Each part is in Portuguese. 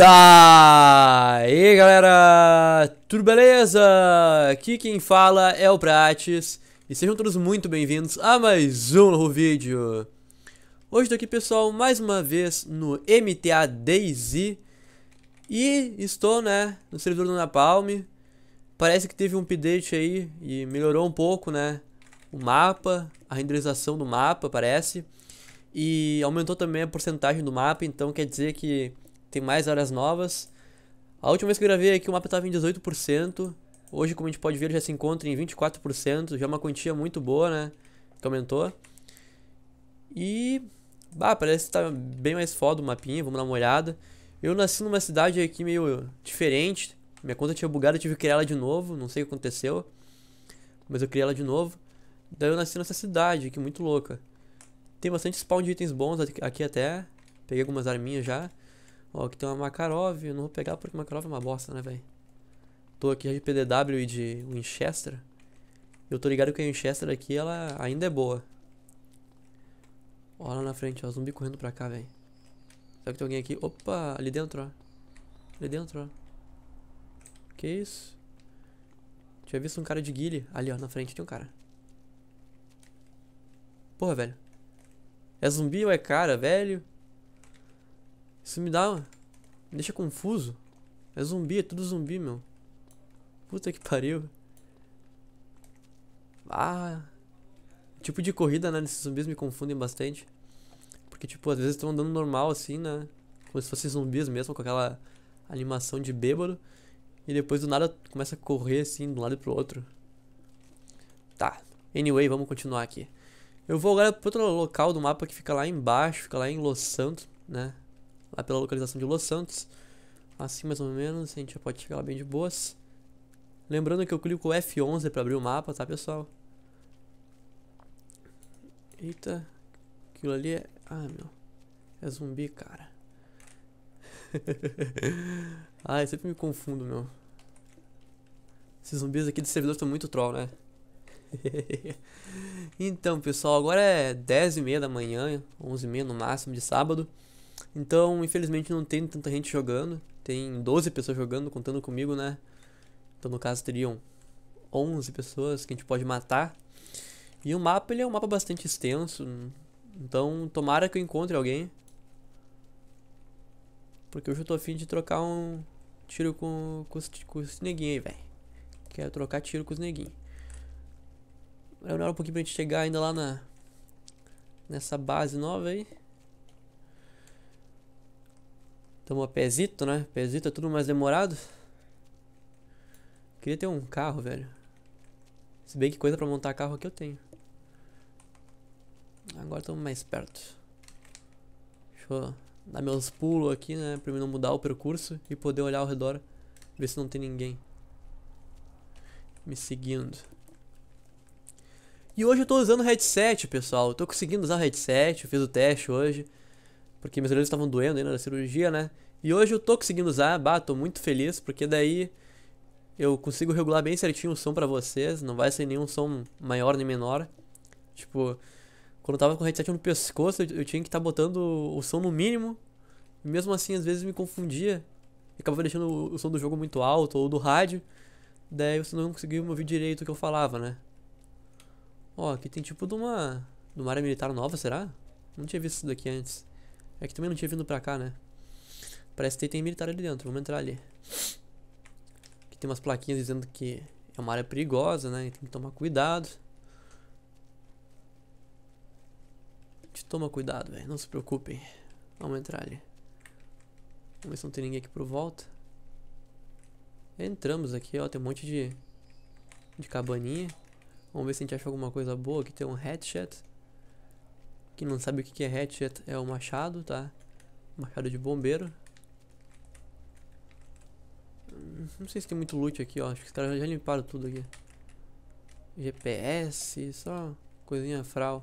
Daí galera, tudo beleza? Aqui quem fala é o Prates e sejam todos muito bem-vindos a mais um novo vídeo. Hoje estou aqui pessoal mais uma vez no MTA Daisy e estou né, no servidor do Napalm. Parece que teve um update aí e melhorou um pouco né, o mapa, a renderização do mapa parece. E aumentou também a porcentagem do mapa, então quer dizer que tem mais áreas novas. A última vez que eu gravei aqui o mapa estava em 18%. Hoje, como a gente pode ver, já se encontra em 24%. Já é uma quantia muito boa, né? Que aumentou. E... Bah, parece que tá bem mais foda o mapinha. Vamos dar uma olhada. Eu nasci numa cidade aqui meio diferente. Minha conta tinha bugado, eu tive que criar ela de novo. Não sei o que aconteceu. Mas eu criei ela de novo. Daí eu nasci nessa cidade aqui, muito louca. Tem bastante spawn de itens bons aqui até. Peguei algumas arminhas já. Ó, aqui tem uma Makarov, eu não vou pegar porque Makarov é uma bosta, né, velho? Tô aqui de PDW e de Winchester. Eu tô ligado que a Winchester aqui, ela ainda é boa. Ó, lá na frente, ó, zumbi correndo pra cá, velho. Será que tem alguém aqui? Opa, ali dentro, ó. Ali dentro, ó. Que isso? Tinha visto um cara de guile. Ali, ó, na frente tem um cara. Porra, velho. É zumbi ou é cara, velho? Isso me dá... Me deixa confuso. É zumbi, é tudo zumbi, meu. Puta que pariu. Ah... Tipo de corrida, né? Esses zumbis me confundem bastante. Porque, tipo, às vezes estão andando normal, assim, né? Como se fossem zumbis mesmo, com aquela animação de bêbado. E depois do nada começa a correr, assim, de um lado pro outro. Tá. Anyway, vamos continuar aqui. Eu vou agora para outro local do mapa que fica lá embaixo, fica lá em Los Santos, né? lá pela localização de Los Santos. Assim mais ou menos, a gente já pode chegar lá bem de boas. Lembrando que eu clico F11 para abrir o mapa, tá pessoal? Eita, aquilo ali é... Ah, meu, é zumbi, cara. ah, eu sempre me confundo, meu. Esses zumbis aqui de servidor estão muito troll, né? então, pessoal, agora é 10h30 da manhã, 11h30 no máximo de sábado. Então, infelizmente, não tem tanta gente jogando. Tem 12 pessoas jogando, contando comigo, né? Então, no caso, teriam 11 pessoas que a gente pode matar. E o mapa, ele é um mapa bastante extenso. Então, tomara que eu encontre alguém. Porque hoje eu tô afim de trocar um tiro com, com, os, com neguinhos aí, velho. Quero trocar tiro com os neguinhos. Vai demorar um pouquinho pra gente chegar ainda lá na... Nessa base nova aí. Tomou pezito, né? Pezito é tudo mais demorado. Queria ter um carro, velho. Se bem que coisa pra montar carro aqui eu tenho. Agora estamos mais perto. Deixa eu dar meus pulos aqui, né? Pra mim não mudar o percurso e poder olhar ao redor. Ver se não tem ninguém. Me seguindo. E hoje eu tô usando headset, pessoal. Eu tô conseguindo usar o headset, eu fiz o teste hoje. Porque meus olhos estavam doendo ainda na cirurgia, né? E hoje eu tô conseguindo usar, bah, tô muito feliz, porque daí eu consigo regular bem certinho o som para vocês, não vai ser nenhum som maior nem menor. Tipo, quando eu tava com o headset no pescoço, eu, tinha que estar tá botando o som no mínimo. E mesmo assim, às vezes me confundia. acabava deixando o, o som do jogo muito alto ou do rádio. Daí você não conseguia ouvir direito o que eu falava, né? Ó, aqui tem tipo de uma. de uma área militar nova, será? Não tinha visto isso daqui antes. É que também não tinha vindo pra cá, né? Parece que tem militar ali dentro. Vamos entrar ali. Aqui tem umas plaquinhas dizendo que é uma área perigosa, né? Tem que tomar cuidado. Te toma cuidado, velho. Não se preocupem. Vamos entrar ali. Vamos ver se não tem ninguém aqui por volta. Entramos aqui, ó. Tem um monte de, de cabaninha. Vamos ver se a gente acha alguma coisa boa. Aqui tem um hatchet. Quem não sabe o que é hatchet é o machado, tá? Machado de bombeiro. Não sei se tem muito loot aqui, ó. Acho que os caras já limparam tudo aqui. GPS, só coisinha fral.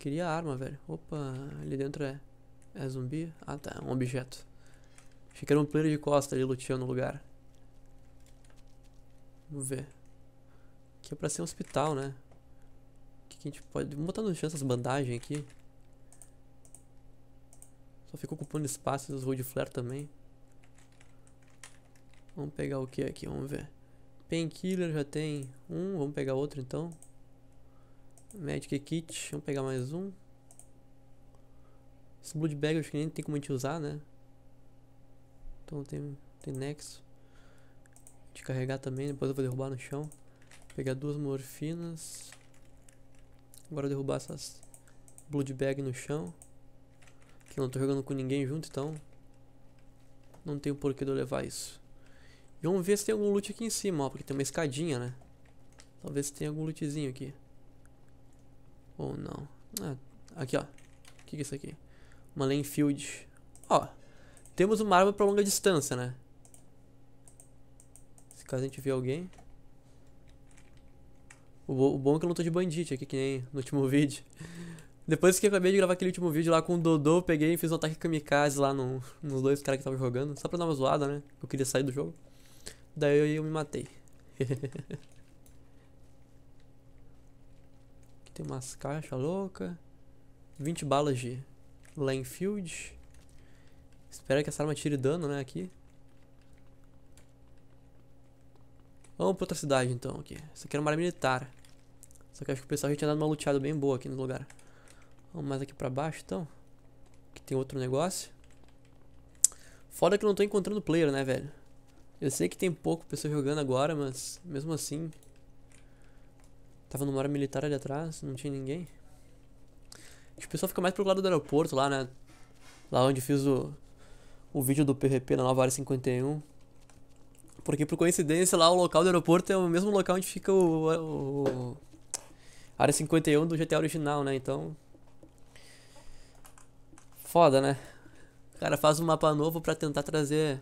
Queria arma, velho. Opa, ali dentro é, é zumbi. Ah, tá, é um objeto. Achei que era um player de costa ali luteando no lugar. Vamos ver. Aqui é pra ser um hospital, né? que, que a gente pode... Vamos botar no chão essas bandagens aqui. Só fica ocupando espaço os Road Flare também. Vamos pegar o que aqui? Vamos ver. Painkiller já tem um. Vamos pegar outro então. Magic Kit. Vamos pegar mais um. Esse Blood Bag eu acho que nem tem como a gente usar, né? Então tem, tem Nexo. De carregar também. Depois eu vou derrubar no chão. Vou pegar duas morfinas. Agora derrubar essas blood bag no chão. Que eu não tô jogando com ninguém junto, então não tem porquê de eu levar isso. E vamos ver se tem algum loot aqui em cima, ó, porque tem uma escadinha, né? Talvez tenha algum lootzinho aqui. Ou não. Ah, aqui, ó. O que, é isso aqui? Uma Lenfield. Ó, temos uma arma pra longa distância, né? Se caso a gente vê alguém... O, bom é que eu não tô de bandite aqui, que nem no último vídeo. Depois que eu acabei de gravar aquele último vídeo lá com o Dodô, eu peguei e fiz um ataque kamikaze lá no, nos dois caras que estavam jogando. Só pra dar uma zoada, né? Eu queria sair do jogo. Daí eu, eu me matei. aqui tem umas caixas loucas. 20 balas de Lanfield. Espero que essa arma tire dano, né, aqui. Vamos pra outra cidade então aqui. Isso aqui era uma área militar. Só que acho que o pessoal já tinha dado uma luteada bem boa aqui no lugar. Vamos mais aqui pra baixo então. Aqui tem outro negócio. Foda que eu não tô encontrando player, né, velho? Eu sei que tem pouco pessoa jogando agora, mas mesmo assim. Tava numa área militar ali atrás, não tinha ninguém. Acho que o pessoal fica mais pro lado do aeroporto lá, né? Lá onde fiz o, o vídeo do PVP na nova área 51 porque por coincidência lá o local do aeroporto é o mesmo local onde fica o, o, o área 51 do GTA original, né? Então foda, né? O cara faz um mapa novo para tentar trazer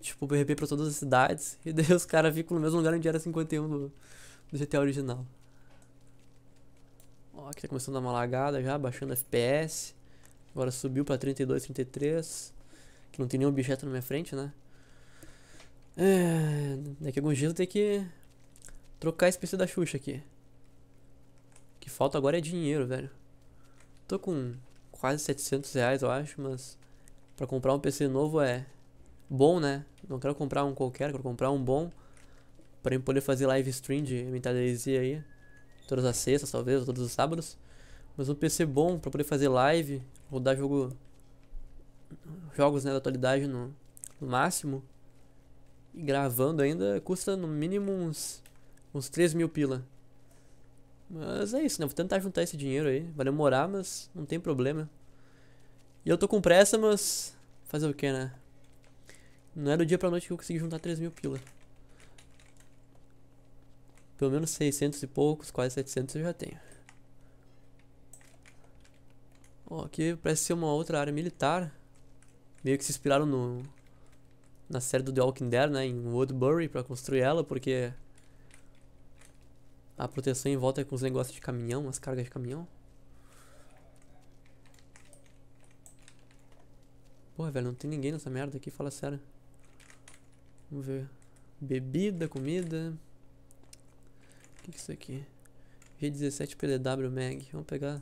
tipo o BRB para todas as cidades e daí os caras ficam no mesmo lugar onde era 51 do, do GTA original. Ó, aqui tá começando a dar uma lagada já, baixando FPS. Agora subiu pra 32, 33. Que não tem nenhum objeto na minha frente, né? É, daqui é a alguns dias eu tenho que trocar esse PC da Xuxa aqui. O que falta agora é dinheiro, velho. Tô com quase 700 reais, eu acho, mas pra comprar um PC novo é bom, né? Não quero comprar um qualquer, quero comprar um bom pra eu poder fazer live stream de metadesia aí. Todas as sextas, talvez, ou todos os sábados. Mas um PC bom pra poder fazer live, rodar jogo. Jogos né, da atualidade no, no máximo. E gravando ainda custa no mínimo uns, uns 3 mil pila. Mas é isso, né? Vou tentar juntar esse dinheiro aí. Vai demorar, mas não tem problema. E eu tô com pressa, mas fazer o que, né? Não era é do dia pra noite que eu consegui juntar 3 mil pila. Pelo menos 600 e poucos, quase 700 eu já tenho. Ó, aqui parece ser uma outra área militar. Meio que se inspiraram no, na série do The Walking Dead, né, em Woodbury, para construir ela, porque a proteção em volta é com os negócios de caminhão, as cargas de caminhão. Porra, velho, não tem ninguém nessa merda aqui, fala sério. Vamos ver. Bebida, comida. O que, é isso aqui? G17 PDW Mag. Vamos pegar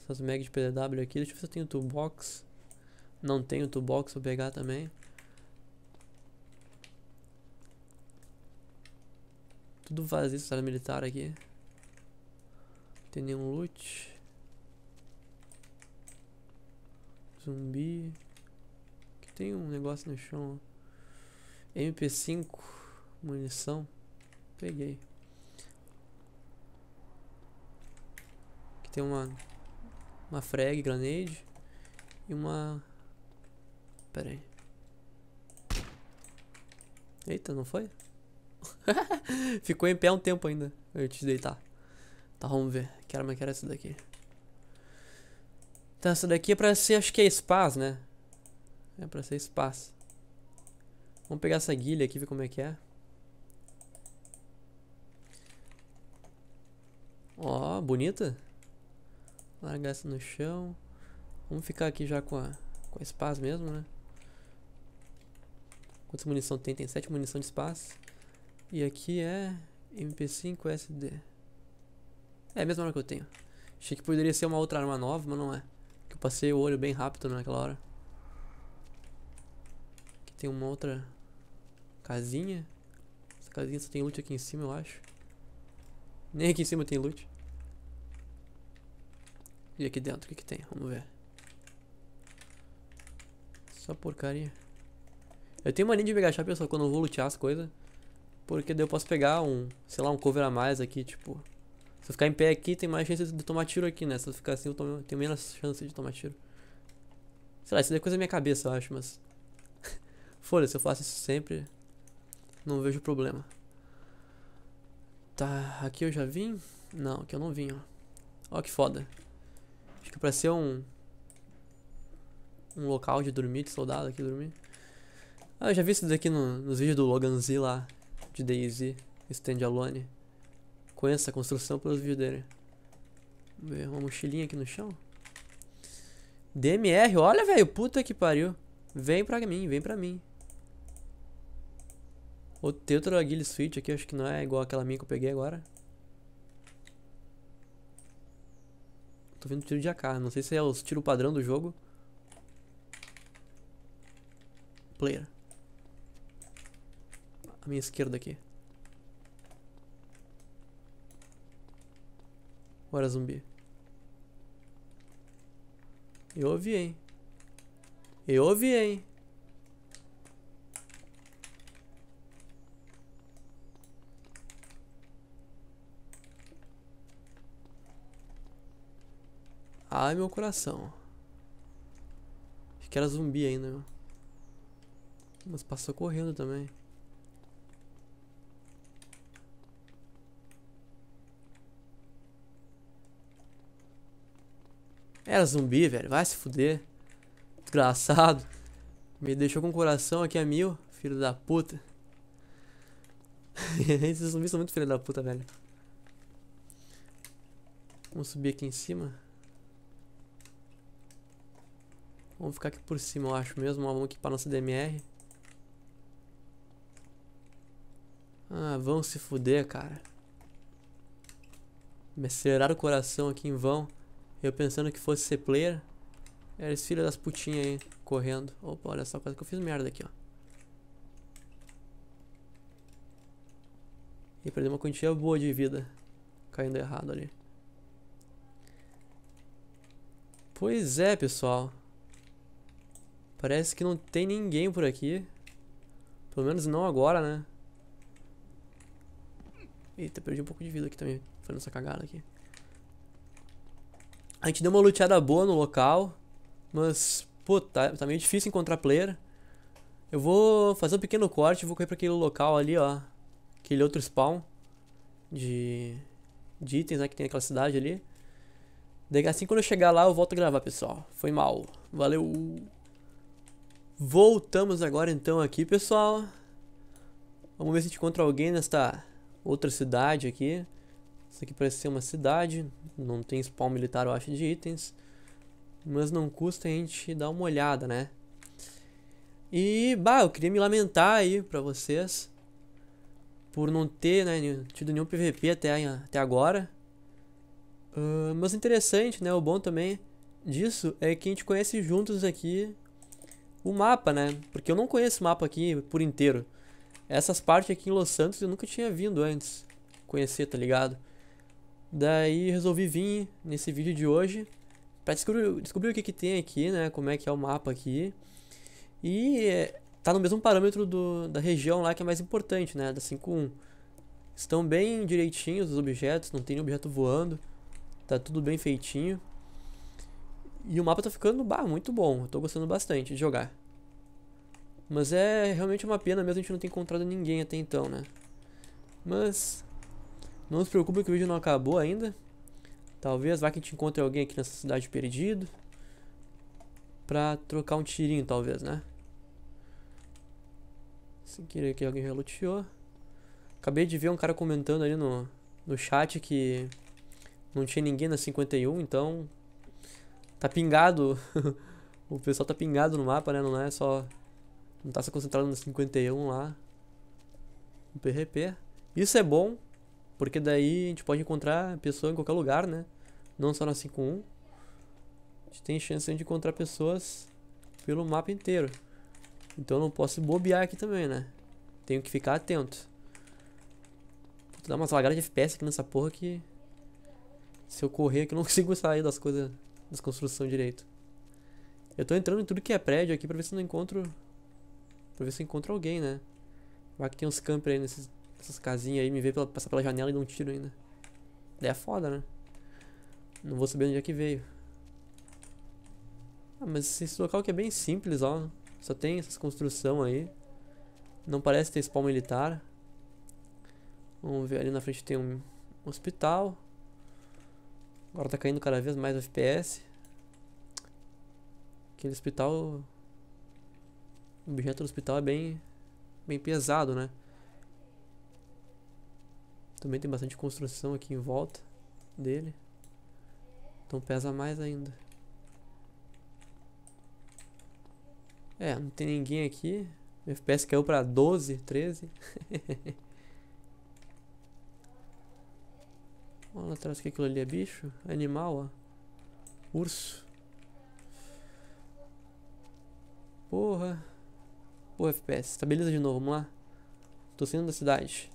essas Mag de PDW aqui. Deixa eu ver se eu tenho toolbox. Não tenho toolbox, vou pegar também. Tudo vazio, sala militar aqui. Não tem nenhum loot. Zumbi. Aqui tem um negócio no chão. MP5. Munição. Peguei. Aqui tem uma... Uma frag, grenade. E uma... Pera aí. Eita, não foi? Ficou em pé um tempo ainda, Vou te deitar. Tá. tá, vamos ver. Que arma que era essa daqui? Então, essa daqui é pra ser, acho que é espaço, né? É pra ser espaço. Vamos pegar essa guilha aqui, ver como é que é. Ó, oh, bonita. Largar essa no chão. Vamos ficar aqui já com a, com a mesmo, né? Quantas munição tem? Tem 7 munição de espaço. E aqui é MP5SD. É a mesma arma que eu tenho. Achei que poderia ser uma outra arma nova, mas não é. Que eu passei o olho bem rápido naquela hora. Aqui tem uma outra casinha. Essa casinha só tem loot aqui em cima, eu acho. Nem aqui em cima tem loot. E aqui dentro, o que que tem? Vamos ver. Só porcaria. Eu tenho mania de pegar chá, pessoal, quando eu vou lutear as coisas. Porque daí eu posso pegar um, sei lá, um cover a mais aqui, tipo. Se eu ficar em pé aqui, tem mais chance de tomar tiro aqui, né? Se eu ficar assim, eu tomo, tenho menos chance de tomar tiro. Sei lá, isso daí é coisa da minha cabeça, eu acho, mas. Foda-se, eu faço isso sempre. Não vejo problema. Tá, aqui eu já vim? Não, aqui eu não vim, ó. Ó que foda. Acho que é pra ser um. Um local de dormir, de soldado aqui dormir. Ah, eu já vi isso daqui no, nos vídeos do Logan Z lá de DayZ Standalone. Conheça a construção pelos vídeos dele. Vamos ver, uma mochilinha aqui no chão. DMR, olha, velho, puta que pariu. Vem pra mim, vem pra mim. outra Tetraguile Switch aqui, acho que não é igual aquela minha que eu peguei agora. Tô vendo tiro de AK, não sei se é os tiro padrão do jogo. Player a minha esquerda aqui. Bora, zumbi. Eu ouvi, hein? Eu ouvi, hein? Ai, meu coração. Acho que era zumbi ainda, meu. Mas passou correndo também. Era zumbi, velho. Vai se fuder. Desgraçado. Me deixou com o coração aqui a mil. Filho da puta. Esses zumbis são muito filho da puta, velho. Vamos subir aqui em cima. Vamos ficar aqui por cima, eu acho mesmo. Vamos equipar nossa DMR. Ah, vão se fuder, cara. Me aceleraram o coração aqui em vão. Eu pensando que fosse ser player. Era esse filho das putinhas aí, correndo. Opa, olha só quase que eu fiz merda aqui, ó. E perdi uma quantia boa de vida. Caindo errado ali. Pois é, pessoal. Parece que não tem ninguém por aqui. Pelo menos não agora, né? Eita, perdi um pouco de vida aqui também. Foi nessa cagada aqui. A gente deu uma luteada boa no local, mas, pô, tá, tá meio difícil encontrar player. Eu vou fazer um pequeno corte, vou correr pra aquele local ali, ó. Aquele outro spawn de, de itens, né, que tem naquela cidade ali. Daí assim quando eu chegar lá eu volto a gravar, pessoal. Foi mal. Valeu. Voltamos agora então aqui, pessoal. Vamos ver se a gente encontra alguém nesta outra cidade aqui. Isso aqui parece ser uma cidade, não tem spawn militar, eu acho, de itens. Mas não custa a gente dar uma olhada, né? E, bah, eu queria me lamentar aí pra vocês por não ter né, tido nenhum PVP até, até agora. Uh, mas interessante, né? O bom também disso é que a gente conhece juntos aqui o mapa, né? Porque eu não conheço o mapa aqui por inteiro. Essas partes aqui em Los Santos eu nunca tinha vindo antes conhecer, tá ligado? Daí resolvi vir nesse vídeo de hoje para descobrir, descobrir o que, que tem aqui, né? Como é que é o mapa aqui. E é, tá no mesmo parâmetro do, da região lá que é mais importante, né? Da 5.1. Estão bem direitinhos os objetos, não tem objeto voando. Tá tudo bem feitinho. E o mapa tá ficando bah, muito bom. Eu tô gostando bastante de jogar. Mas é realmente uma pena mesmo a gente não ter encontrado ninguém até então, né? Mas não se preocupe que o vídeo não acabou ainda. Talvez vá que a gente encontre alguém aqui nessa cidade perdido. Pra trocar um tirinho, talvez, né? Sem querer que alguém reluteou. Acabei de ver um cara comentando ali no, no chat que não tinha ninguém na 51, então tá pingado. o pessoal tá pingado no mapa, né? Não é só. Não tá se concentrando na 51 lá. No PRP. Isso é bom, porque daí a gente pode encontrar pessoa em qualquer lugar, né? Não só na 5.1. A gente tem chance de encontrar pessoas pelo mapa inteiro. Então eu não posso bobear aqui também, né? Tenho que ficar atento. Vou dar umas lagadas de FPS aqui nessa porra que... Se eu correr aqui eu não consigo sair das coisas... Das construções direito. Eu tô entrando em tudo que é prédio aqui pra ver se eu não encontro... Pra ver se eu encontro alguém, né? Vai que tem uns campers aí nesses essas casinhas aí, me ver pela, passar pela janela e dar um tiro ainda. Daí é foda, né? Não vou saber onde é que veio. Ah, mas esse local aqui é bem simples, ó. Só tem essas construção aí. Não parece ter spawn militar. Vamos ver, ali na frente tem um hospital. Agora tá caindo cada vez mais FPS. Aquele hospital... O objeto do hospital é bem... Bem pesado, né? Também tem bastante construção aqui em volta dele. Então pesa mais ainda. É, não tem ninguém aqui. Meu FPS caiu pra 12, 13. Olha lá atrás o que aquilo ali é bicho? Animal, ó. Urso. Porra. Porra, FPS. Estabiliza de novo, vamos lá. Tô saindo da cidade.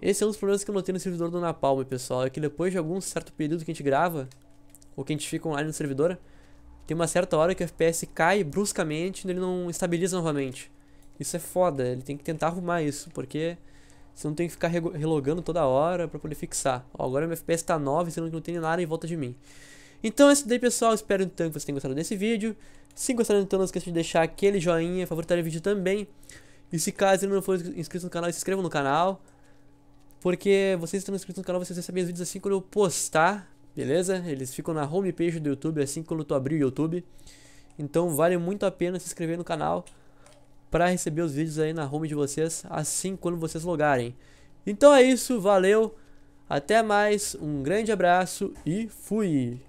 Esse é um dos problemas que eu notei no servidor do Napalm, pessoal. É que depois de algum certo período que a gente grava, ou que a gente fica online no servidor, tem uma certa hora que o FPS cai bruscamente e ele não estabiliza novamente. Isso é foda, ele tem que tentar arrumar isso, porque você não tem que ficar relogando toda hora pra poder fixar. Ó, agora meu FPS tá 9, sendo que não tem nada em volta de mim. Então é isso daí, pessoal. Espero então que vocês tenham gostado desse vídeo. Se gostaram, então não esqueça de deixar aquele joinha, favoritar o vídeo também. E se caso não for inscrito no canal, se inscreva no canal. Porque vocês estão inscritos no canal, vocês recebem os vídeos assim quando eu postar, beleza? Eles ficam na homepage do YouTube assim quando tu abrir o YouTube. Então vale muito a pena se inscrever no canal para receber os vídeos aí na home de vocês assim quando vocês logarem. Então é isso, valeu, até mais, um grande abraço e fui!